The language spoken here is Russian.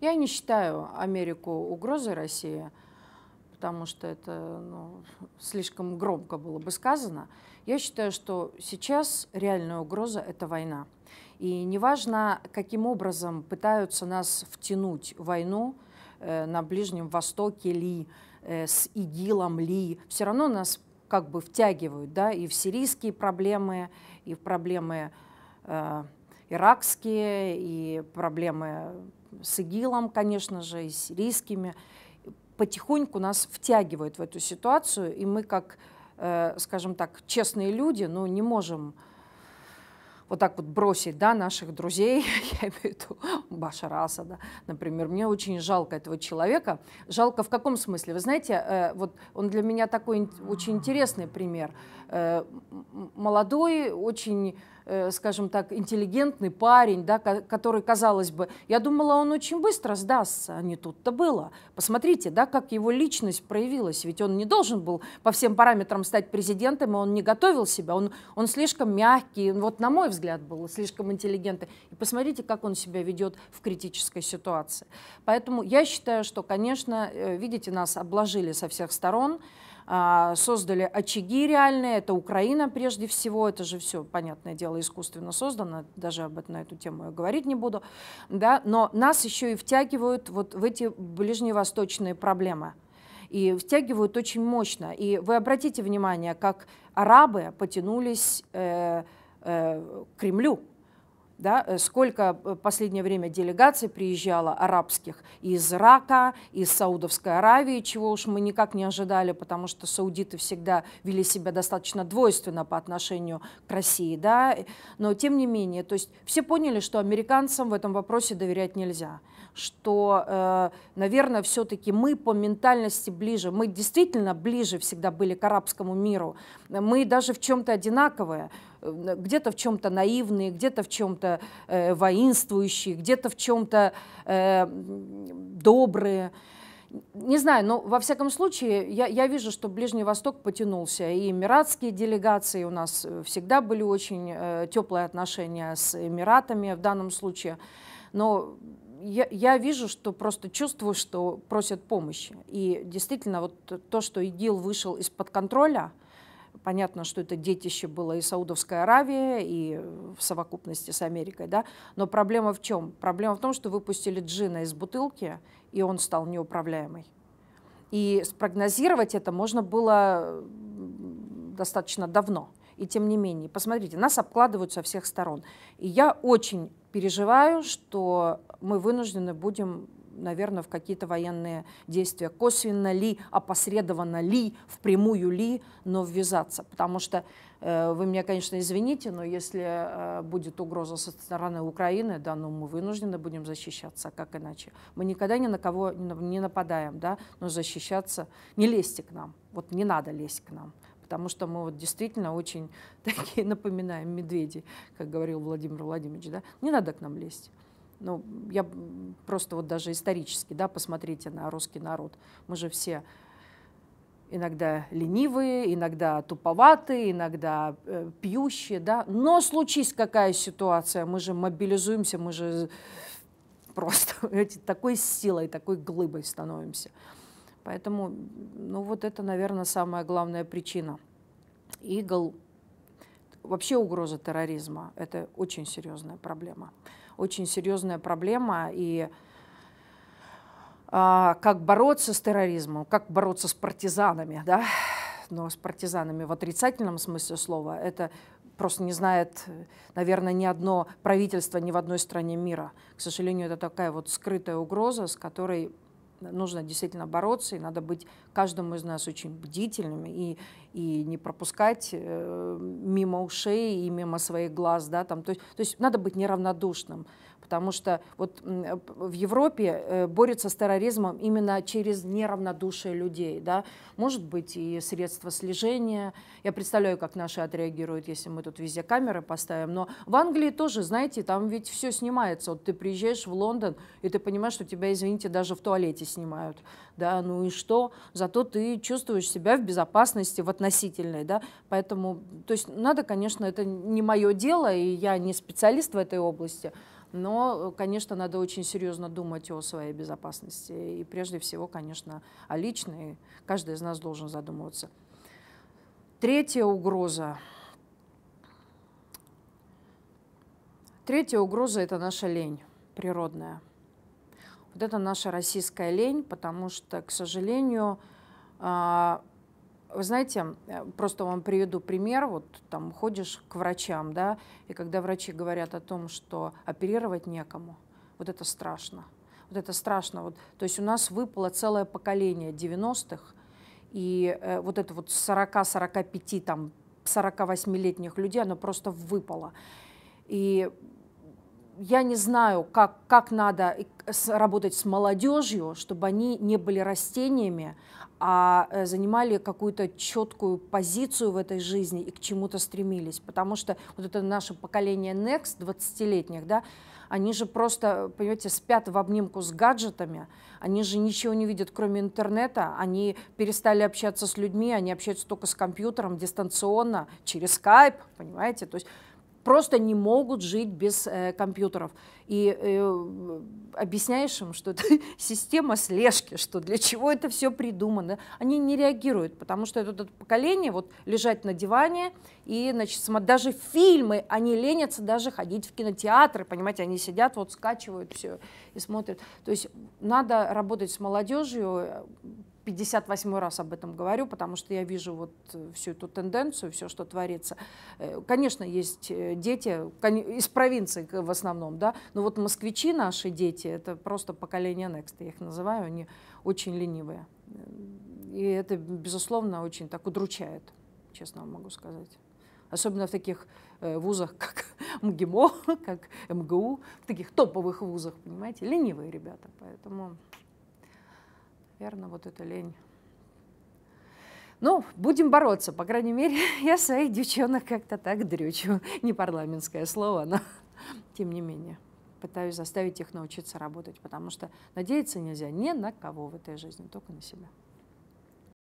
Я не считаю Америку угрозой России, потому что это ну, слишком громко было бы сказано. Я считаю, что сейчас реальная угроза – это война. И неважно, каким образом пытаются нас втянуть в войну э, на Ближнем Востоке ли, э, с ИГИЛом ли, все равно нас как бы втягивают да, и в сирийские проблемы, и в проблемы э, иракские, и проблемы с ИГИЛом, конечно же, и с сирийскими, потихоньку нас втягивают в эту ситуацию, и мы как, э, скажем так, честные люди, ну, не можем вот так вот бросить, да, наших друзей, я имею в виду Башара Асада, например. Мне очень жалко этого человека. Жалко в каком смысле? Вы знаете, э, вот он для меня такой очень интересный пример. Э, молодой, очень Э, скажем так, интеллигентный парень, да, который, казалось бы, я думала, он очень быстро сдастся, а не тут-то было. Посмотрите, да, как его личность проявилась, ведь он не должен был по всем параметрам стать президентом, и он не готовил себя, он, он слишком мягкий, вот на мой взгляд был слишком интеллигентный. И посмотрите, как он себя ведет в критической ситуации. Поэтому я считаю, что, конечно, э, видите, нас обложили со всех сторон, а, создали очаги реальные, это Украина прежде всего, это же все, понятное дело, искусственно создано, даже об этом на эту тему я говорить не буду, да, но нас еще и втягивают вот в эти ближневосточные проблемы и втягивают очень мощно. И вы обратите внимание, как арабы потянулись э, э, к Кремлю, да, э, сколько в э, последнее время делегаций приезжало арабских из Ирака, из Саудовской Аравии, чего уж мы никак не ожидали, потому что саудиты всегда вели себя достаточно двойственно по отношению к России, да, но тем не менее, то есть все поняли, что американцам в этом вопросе доверять нельзя что, э, наверное, все-таки мы по ментальности ближе, мы действительно ближе всегда были к арабскому миру, мы даже в чем-то одинаковые, э, где-то в чем-то наивные, где-то в чем-то э, воинствующие, где-то в чем-то добрые. Не знаю, но во всяком случае я, я вижу, что Ближний Восток потянулся. И эмиратские делегации у нас всегда были очень э, теплые отношения с Эмиратами в данном случае. Но я, я вижу, что просто чувствую, что просят помощи. И действительно, вот то, что ИГИЛ вышел из-под контроля, понятно, что это детище было и Саудовская Аравия, и в совокупности с Америкой, да, но проблема в чем? Проблема в том, что выпустили джина из бутылки, и он стал неуправляемый. И спрогнозировать это можно было достаточно давно. И тем не менее, посмотрите, нас обкладывают со всех сторон. И я очень переживаю, что мы вынуждены будем наверное, в какие-то военные действия, косвенно ли, опосредованно ли, впрямую ли, но ввязаться. Потому что э, вы меня, конечно, извините, но если э, будет угроза со стороны Украины, да, ну мы вынуждены будем защищаться, а как иначе. Мы никогда ни на кого не нападаем, да, но защищаться, не лезьте к нам, вот не надо лезть к нам потому что мы вот действительно очень такие напоминаем медведи, как говорил Владимир Владимирович, да, не надо к нам лезть. Ну, я просто вот даже исторически, да, посмотрите на русский народ. Мы же все иногда ленивые, иногда туповатые, иногда э, пьющие, да. Но случись какая ситуация, мы же мобилизуемся, мы же просто знаете, такой силой, такой глыбой становимся. Поэтому, ну вот это, наверное, самая главная причина. Игл вообще угроза терроризма – это очень серьезная проблема. Очень серьезная проблема, и а, как бороться с терроризмом, как бороться с партизанами, да? но с партизанами в отрицательном смысле слова, это просто не знает, наверное, ни одно правительство ни в одной стране мира. К сожалению, это такая вот скрытая угроза, с которой нужно действительно бороться, и надо быть каждому из нас очень бдительным и, и не пропускать э, мимо ушей и мимо своих глаз. Да, там, то, есть, то есть надо быть неравнодушным потому что вот э, в Европе э, борются с терроризмом именно через неравнодушие людей, да, может быть и средства слежения, я представляю, как наши отреагируют, если мы тут везде камеры поставим, но в Англии тоже, знаете, там ведь все снимается, вот ты приезжаешь в Лондон, и ты понимаешь, что тебя, извините, даже в туалете снимают, да, ну и что, зато ты чувствуешь себя в безопасности, в относительной, да, поэтому, то есть надо, конечно, это не мое дело, и я не специалист в этой области, но, э, конечно, надо очень серьезно думать о своей безопасности. И прежде всего, конечно, о личной. Каждый из нас должен задумываться. Третья угроза. Третья угроза – это наша лень природная. Вот это наша российская лень, потому что, к сожалению, а, вы знаете, э, просто вам приведу пример. Вот там ходишь к врачам, да, и когда врачи говорят о том, что оперировать некому, вот это страшно. Вот это страшно. Вот, то есть у нас выпало целое поколение 90-х, и э, вот это вот 40-45, там, 48-летних людей, оно просто выпало. И я не знаю, как, как надо э, работать с молодежью, чтобы они не были растениями, а э, занимали какую-то четкую позицию в этой жизни и к чему-то стремились. Потому что вот это наше поколение Next, 20-летних, да, они же просто, понимаете, спят в обнимку с гаджетами, они же ничего не видят, кроме интернета, они перестали общаться с людьми, они общаются только с компьютером, дистанционно, через скайп, понимаете, то есть просто не могут жить без э, компьютеров. И э, объясняешь им, что это система слежки, что для чего это все придумано. Они не реагируют, потому что это, это поколение, вот лежать на диване, и, значит, даже фильмы, они ленятся даже ходить в кинотеатры, понимаете, они сидят, вот скачивают все и смотрят. То есть надо работать с молодежью, 58 раз об этом говорю, потому что я вижу вот э, всю эту тенденцию, все, что творится. Э, конечно, есть э, дети из провинции в основном, да, но вот москвичи наши дети, это просто поколение Next, я их называю, они очень ленивые. И это, безусловно, очень так удручает, честно вам могу сказать. Особенно в таких вузах, как МГИМО, как МГУ, в таких топовых вузах, понимаете, ленивые ребята, поэтому... Наверное, вот эта лень. Ну, будем бороться. По крайней мере, я своих девчонок как-то так дрючу. Не парламентское слово, но тем не менее. Пытаюсь заставить их научиться работать, потому что надеяться нельзя ни на кого в этой жизни, только на себя.